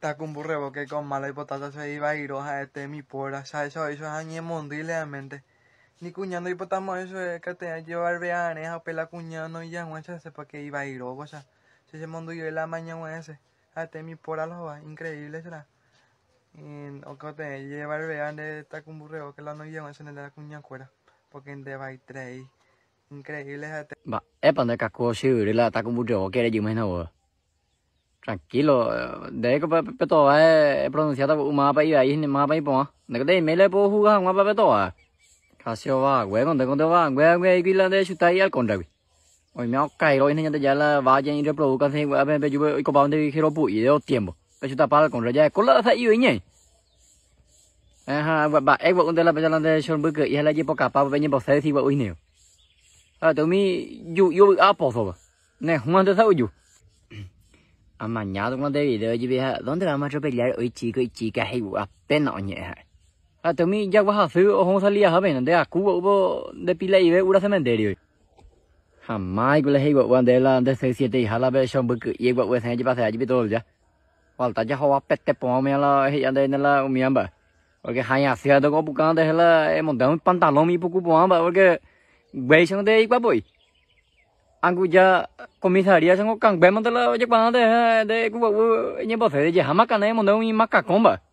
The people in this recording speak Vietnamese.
ta kumburrebo que con mala hipotata se iba a ir a este mi pora sa eso eso es añemondo realmente ni cuñando hipotamos eso es que te llevar veanes a pela cuñando y ya ese sepa que iba a ir o sea se mundo y la mañana ese a este mi pora lo va increíble será y o que te llevar veanes ta kumburrebo que la no llevan en la cuña cuera porque en deba y tres increíble este. va es para de casco si la ta quiere yo menos tranquilo. De que peto es pronunciada uma pa iba ahí ni ma pa ipo. De que de me le po jugar uma pa peto. Casio va, güey, con de con de va, güey, güey, que la de chuta y al contra. Hoy me caí lo ni de ya la va ya ni de pro can se va pe pe yo co pa de giro pu y de tiempo. Pe chuta pa al contra ya con la sa y ñe. Ajá, va, eh, con de la pe la de shon bu que y la llevo capa pe ni po se si va uy ni. Ah, tú mi yo yo apo so. Ne, humando sa uyu mà nhà tôi nó đây rồi chứ bây giờ đón tôi mà cho bây giờ ơi chỉ cái chỉ cái hay vụ bên nọ nhỉ, hả à tôi mới giao qua thứ ở không thấy lia hả bên này à cú bộ bộ để bị lấy về đã xem mình để rồi hả mai cái hay vụ bên đây là để xây xây đây hả là bây xong bực yêu vụ về thành chỉ bắt thành chỉ biết tôi rồi hoặc ta chỉ hoa bét tép hoa mía là hay ở đây nên là mía bả ok hai nhà xe đó có bút cán đây là em muốn đóng pantalon mi bút cú bóng bả ok về xong đây quá bụi angku ja comissaria sango kang be mandela je pande de ku bu nye bo se je hama